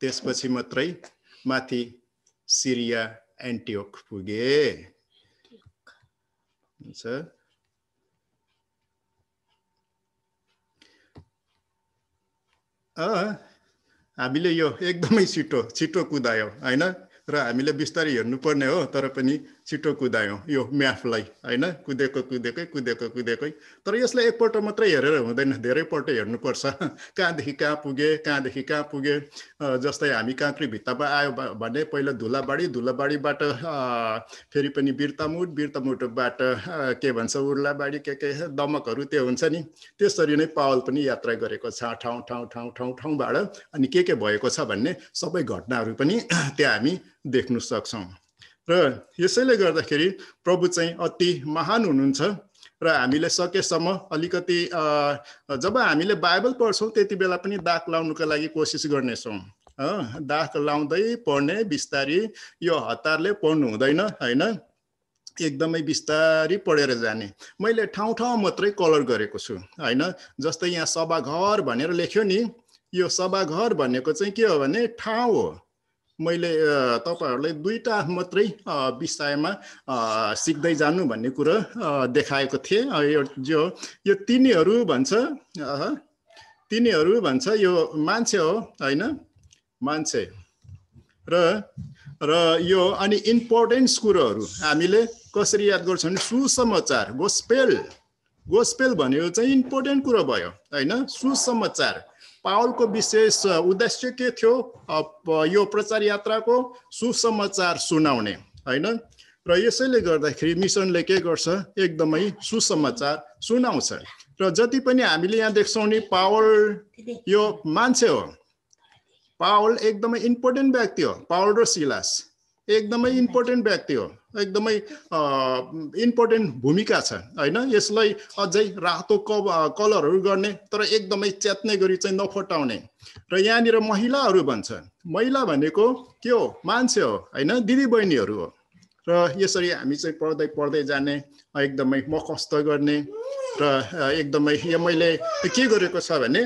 त्यसपछि मात्रै माथि सिरिया एन्टियोक पुगे हुन्छ हामीले यो एकदमै छिटो छिटो कुदायो होइन र हामीले बिस्तारै हेर्नुपर्ने हो तर पनि छिटो कुदायौँ यो म्याफलाई होइन कुदेको कुदेकै कुदेको कुदेकै तर यसलाई एकपल्ट मात्रै हेरेर हुँदैन धेरैपल्ट हेर्नुपर्छ कहाँदेखि कहाँ पुगे कहाँदेखि कहाँ पुगे जस्तै हामी काँक्री भित्तामा आयो भने पहिला धुलाबाडी धुलाबाडीबाट फेरि पनि बिर्तामुट बिर्तामुटबाट के भन्छ उर्लाबाडी के के दमकहरू त्यो हुन्छ नि त्यसरी नै पावल पनि यात्रा गरेको छ ठाउँ ठाउँ ठाउँ ठाउँ ठाउँबाट अनि के के भएको छ भन्ने सबै घटनाहरू पनि त्यहाँ हामी देख्न सक्छौँ र यसैले गर्दाखेरि प्रभु चाहिँ अति महान हुनुहुन्छ र हामीले सकेसम्म अलिकति जब हामीले बाइबल पढ्छौँ त्यति बेला पनि दाग लाउनुको लागि कोसिस गर्नेछौँ दाग लाउँदै पढ्ने बिस्तारी यो हतारले पढ्नु हुँदैन होइन एकदमै बिस्तारी पढेर जाने मैले ठाउँ ठाउँ मात्रै कलर गरेको छु होइन जस्तै यहाँ सभाघर भनेर लेख्यो नि यो सभाघर भनेको चाहिँ के हो भने ठाउँ हो मैले तपाईँहरूले दुईवटा मात्रै विषयमा सिक्दै जानु भन्ने कुरो देखाएको थिएँ यो जो यो तिनीहरू भन्छ तिनीहरू भन्छ यो मान्छे हो होइन मान्छे र र यो अनि इम्पोर्टेन्स कुरोहरू हामीले कसरी याद गर्छौँ सुसमाचार गोस्पेल गोस्पेल भनेको चाहिँ इम्पोर्टेन्ट कुरो भयो होइन सुसमाचार पावलको विशेष उद्देश्य के थियो यो प्रचार यात्राको सुसमाचार सुनाउने होइन र यसैले गर्दाखेरि मिसनले के गर्छ एकदमै सुसमाचार सुनाउँछ र जति पनि हामीले यहाँ देख्छौँ नि पावल यो मान्छे हो पावल एकदमै इम्पोर्टेन्ट व्यक्ति हो पावल र सिलास एकदमै इम्पोर्टेन्ट व्यक्ति हो एकदमै इम्पोर्टेन्ट भूमिका छ होइन यसलाई अझै रातो कब कलरहरू गर्ने तर एकदमै च्यात्ने गरी चाहिँ नफोटाउने र यहाँनिर महिलाहरू भन्छ महिला भनेको के हो मान्छे हो होइन दिदी बहिनीहरू हो र यसरी हामी चाहिँ पढ्दै पढ्दै जाने एकदमै म कस्तो गर्ने र एकदमै यो मैले के गरेको छ भने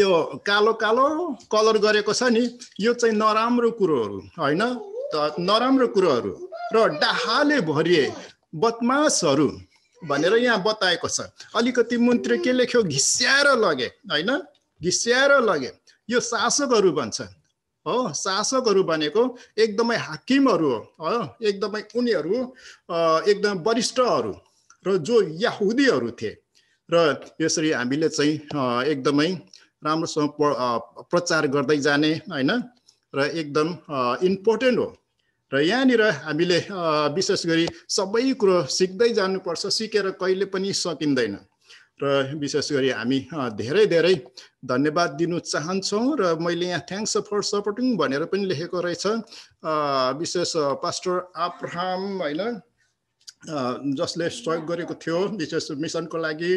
यो कालो कालो कलर गरेको छ नि यो चाहिँ नराम्रो कुरोहरू होइन नराम्रो कुरोहरू र डाहाले भरिए बदमासहरू भनेर यहाँ बताएको छ अलिकति मन्त्री के लेख्यो घिस्याएर लगे होइन घिस्याएर लगे यो शासकहरू भन्छ हो शासकहरू भनेको एकदमै हाकिमहरू हो एकदमै उनीहरू एकदम वरिष्ठहरू र जो याहुदीहरू थिए र यसरी हामीले चाहिँ एकदमै राम्रोसँग प्रचार गर्दै जाने होइन र एकदम इम्पोर्टेन्ट हो र यहाँनिर हामीले विशेष गरी सबै कुरो सिक्दै जानुपर्छ सिकेर कहिले पनि सकिँदैन र विशेष गरी हामी धेरै धेरै धन्यवाद दिनु चाहन्छौँ र मैले यहाँ थ्याङ्क्स फर सपोर्टिङ भनेर पनि लेखेको रहेछ विशेष पास्टर आप्रहाम होइन जसले सहयोग गरेको थियो विशेष मिसनको लागि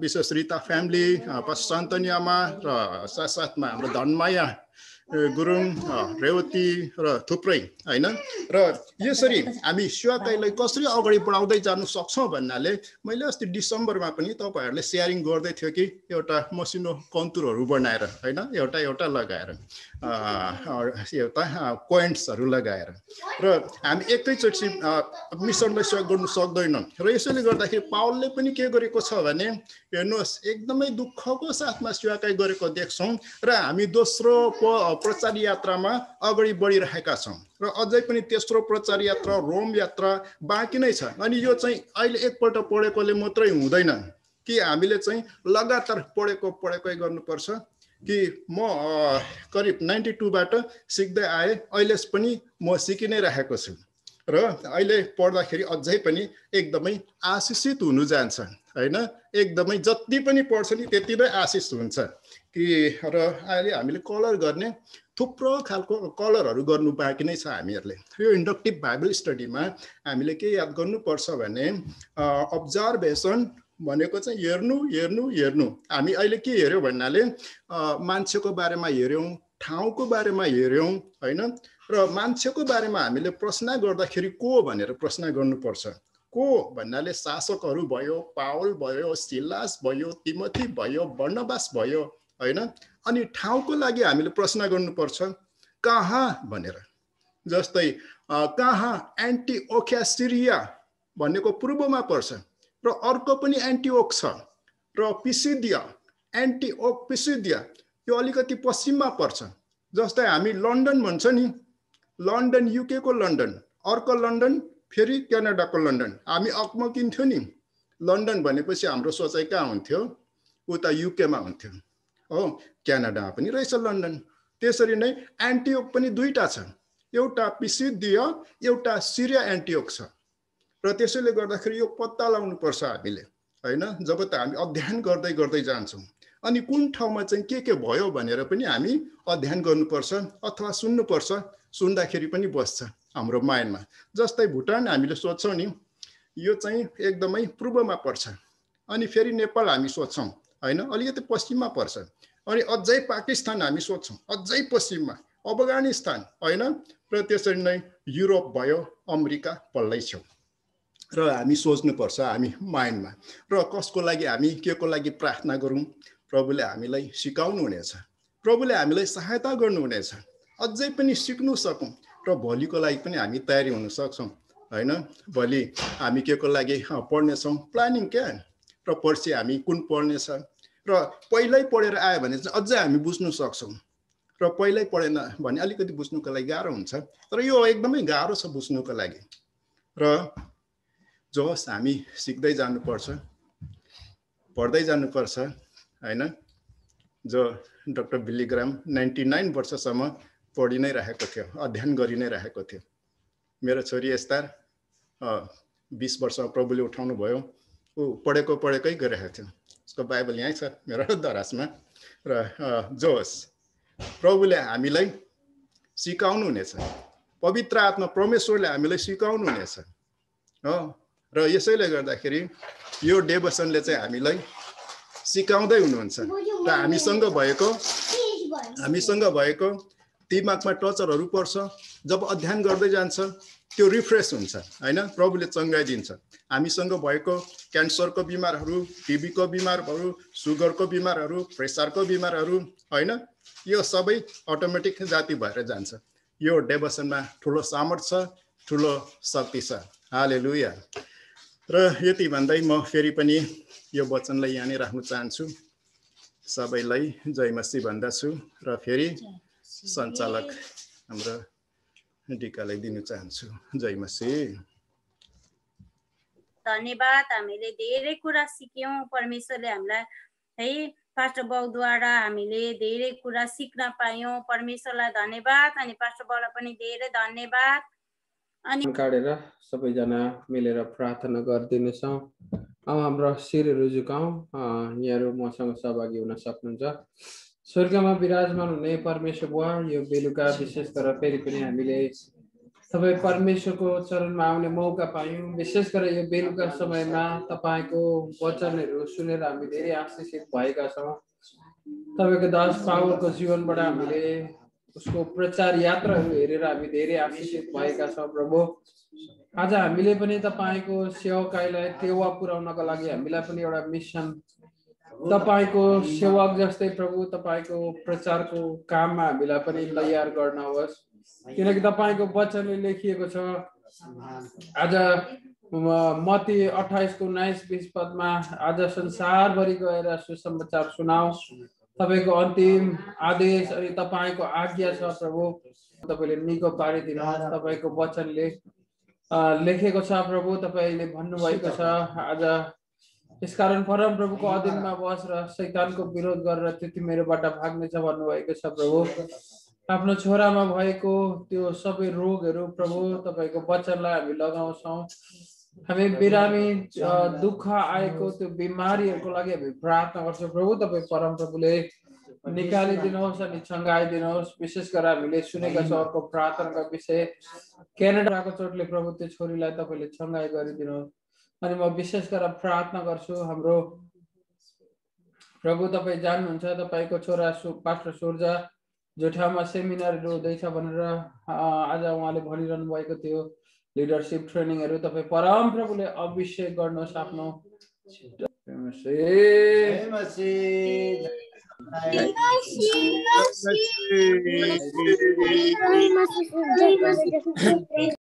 विशेष रिता फ्यामिली पास्टर सन्तनियामा र साथसाथमा हाम्रो धनमाया गुरुङ रेवती र थुप्रै होइन र यसरी हामी सेवाकाईलाई कसरी अगाडि बढाउँदै जानु सक्छौँ भन्नाले मैले अस्ति डिसम्बरमा पनि तपाईँहरूले सेयरिङ गर्दै थियो कि एउटा मसिनो कन्तुरहरू बनाएर होइन एउटा एउटा लगाएर पोइन्ट्सहरू लगाएर र हामी एकैचोटि सहयोग गर्नु सक्दैनौँ र यसैले गर्दाखेरि पावलले पनि के गरेको छ भने हेर्नुहोस् एकदमै दुःखको साथमा सेवाकाई गरेको देख्छौँ र हामी दोस्रो प प्रचार यात्रामा अगाडि बढिरहेका छौँ र अझै पनि तेस्रो प्रचार यात्रा रोम यात्रा बाँकी नै छ अनि यो चाहिँ अहिले एकपल्ट पढेकोले मात्रै हुँदैन कि हामीले चाहिँ लगातार पढेको पढेकै गर्नुपर्छ कि म करिब नाइन्टी टूबाट सिक्दै आएँ अहिले पनि म सिकि नै राखेको छु र अहिले पढ्दाखेरि अझै पनि एकदमै आशिषित हुनु जान्छ होइन एकदमै जति पनि पढ्छ नि त्यति नै आशिष हुन्छ कि र अहिले हामीले कलर गर्ने थुप्रो खालको कलरहरू गर्नु बाँकी नै छ हामीहरूले यो इन्डक्टिभ बाइबल स्टडीमा हामीले के याद गर्नुपर्छ भने अब्जर्भेसन भनेको चाहिँ हेर्नु हेर्नु हेर्नु हामी अहिले के हेऱ्यौँ भन्नाले मान्छेको बारेमा हेऱ्यौँ ठाउँको बारेमा हेऱ्यौँ होइन र मान्छेको बारेमा हामीले प्रश्न गर्दाखेरि को भनेर प्रश्न गर्नुपर्छ को भन्नाले शासकहरू भयो पावल भयो सिलास भयो तिमथी भयो वर्णवास भयो होइन अनि ठाउँको लागि हामीले प्रश्न गर्नुपर्छ कहाँ भनेर जस्तै कहाँ एन्टी भन्नेको भनेको पूर्वमा पर्छ र अर्को पनि एन्टिओक छ र पिसिडिया एन्टिओक पिसिडिया यो अलिकति पश्चिममा पर्छ जस्तै हामी लन्डन भन्छ नि लन्डन युकेको लन्डन अर्को लन्डन फेरि क्यानाडाको लन्डन हामी अक्मकिन्थ्यो नि लन्डन भनेपछि हाम्रो सोचाइ कहाँ हुन्थ्यो उता युकेमा हुन्थ्यो हो क्यानाडामा पनि रहेछ लन्डन त्यसरी नै एन्टिओक पनि दुईवटा छ एउटा पिसिडिया एउटा सिरिया एन्टिओक छ र त्यसैले गर्दाखेरि यो पत्ता लगाउनुपर्छ हामीले होइन जब त हामी अध्ययन गर्दै गर्दै जान्छौँ अनि कुन ठाउँमा चाहिँ के के भयो भनेर पनि हामी अध्ययन गर्नुपर्छ अथवा सुन्नुपर्छ सुन्दाखेरि पनि बस्छ हाम्रो माइन्डमा जस्तै भुटान हामीले सोध्छौँ नि यो चाहिँ एकदमै पूर्वमा पर्छ अनि फेरि नेपाल हामी सोध्छौँ होइन अलिकति पश्चिममा पर्छ अनि अझै पाकिस्तान हामी सोध्छौँ अझै पश्चिममा अफगानिस्तान होइन र त्यसरी नै युरोप भयो अमेरिका पल्लै छेउ र हामी सोच्नुपर्छ हामी माइन्डमा र कसको लागि हामी के को लागि प्रार्थना गरौँ प्रभुले हामीलाई सिकाउनु हुनेछ प्रभुले हामीलाई सहायता गर्नुहुनेछ अझै पनि सिक्नु सकौँ र भोलिको लागि पनि हामी तयारी हुन सक्छौँ होइन भोलि हामी के को लागि पढ्नेछौँ प्लानिङ क्या र पर्सि हामी कुन पढ्नेछ र पहिल्यै पढेर आयो भने चाहिँ अझै हामी बुझ्नु सक्छौँ र पहिल्यै पढेन भने अलिकति बुझ्नुको लागि गाह्रो हुन्छ तर यो एकदमै गाह्रो छ बुझ्नुको लागि र जो होस् हामी सिक्दै जानुपर्छ पढ्दै जानुपर्छ होइन जो डक्टर बिलिग्राम नाइन्टी नाइन वर्षसम्म पढि नै राखेको थियो अध्ययन गरि नै राखेको थियो मेरो छोरी यस्ता बिस वर्ष प्रभुले उठाउनु भयो ऊ पढेको पढेकै गरिरहेको थियो उसको बाइबल यहीँ छ मेरो दरासमा र जो होस् प्रभुले हामीलाई सिकाउनु हुनेछ पवित्र आत्मा परमेश्वरले हामीलाई सिकाउनु हुनेछ हो र यसैले गर्दाखेरि यो डेबसनले चाहिँ हामीलाई सिकाउँदै हुनुहुन्छ र हामीसँग भएको हामीसँग भएको दिमागमा टचरहरू पर्छ जब अध्ययन गर्दै जान्छ त्यो रिफ्रेस हुन्छ होइन प्रभुले चङ्गाइदिन्छ हामीसँग भएको क्यान्सरको बिमारहरू टिबीको बिमारहरू सुगरको बिमारहरू प्रेसरको बिमारहरू होइन यो सबै अटोमेटिक जाति भएर जान्छ यो डेभसनमा ठुलो सामर्थ्य छ ठुलो शक्ति छ हाले लुया र यति भन्दै म फेरि पनि यो वचनलाई यहाँ नै राख्न चाहन्छु सबैलाई जयमस्ती भन्दछु र फेरि सञ्चालक हाम्रो डिकालाई दिनु चाहन्छु जयमसी धन्यवाद हामीले धेरै कुरा सिक्यौँ परमेश्वरले हामीलाई है पास्टर बाउद्वारा हामीले धेरै कुरा सिक्न पायौँ परमेश्वरलाई धन्यवाद अनि पास्टर बाउलाई पनि धेरै धन्यवाद अनि सबैजना मिलेर प्रार्थना गरिदिनेछौँ अब हाम्रो शिरहरू झुकाउँ यहाँहरू मसँग सहभागी हुन सक्नुहुन्छ स्वर्गमा विराजमान हुने परमेश्वर बुवा यो बेलुका विशेष गरेर फेरि पनि हामीले सबै परमेश्वरको चरणमा आउने मौका पायौँ विशेष गरेर यो बेलुका समयमा तपाईँको वचनहरू सुनेर हामी धेरै आशिषित भएका छौँ तपाईँको दास पावरको जीवनबाट हामीले उसको प्रचार यात्राहरू हेरेर हामी धेरै आकर्षित भएका छौँ प्रभु आज हामीले पनि तपाईँको सेवकाईलाई टेवा पुर्याउनको लागि हामीलाई पनि एउटा मिसन तपाईँको सेवक जस्तै प्रभु तपाईँको प्रचारको काममा हामीलाई पनि तयार गर्न होस् किनकि तपाईँको वचनले लेखिएको छ आज मती अठाइसको उन्नाइस बिस पदमा आज संसारभरि गएर सुसमाचार सुनाओस् तपाईँको अन्तिम आदेश अनि तपाईँको आज्ञा छ प्रभु तपाईँले निको पारिदिनुहोस् तपाईँको वचनले लेखेको छ प्रभु तपाईँले भन्नुभएको छ आज यसकारण परम प्रभुको अधीनमा बस र शैतानको विरोध गरेर त्यो तिमीहरूबाट भाग्नेछ भन्नुभएको छ प्रभु आफ्नो छोरामा भएको त्यो सबै रोगहरू प्रभु तपाईँको वचनलाई हामी लगाउँछौँ हामी बिरामी दुःख आएको त्यो बिमारीहरूको लागि हामी प्रार्थना गर्छौँ प्रभु तपाईँ परम प्रभुले निकालिदिनुहोस् अनि छङ्गाइदिनुहोस् विशेष गरेर हामीले सुनेका छौँ अर्को प्रार्थनाको विषय क्यानाडाको चोटले प्रभु त्यो छोरीलाई तपाईँले छङ्गाइ गरिदिनुहोस् अनि म विशेष गरेर प्रार्थना गर्छु हाम्रो प्रभु तपाईँ जान्नुहुन्छ तपाईँको छोरा सु पास्टर सूर्य जो ठाउँमा सेमिनारहरू हुँदैछ भनेर आज उहाँले भनिरहनु भएको थियो લીડરશિપ ટ્રેનિંગ तपाईँ परम प्रभुले अभिषेक गर्नुहोस् आफ्नो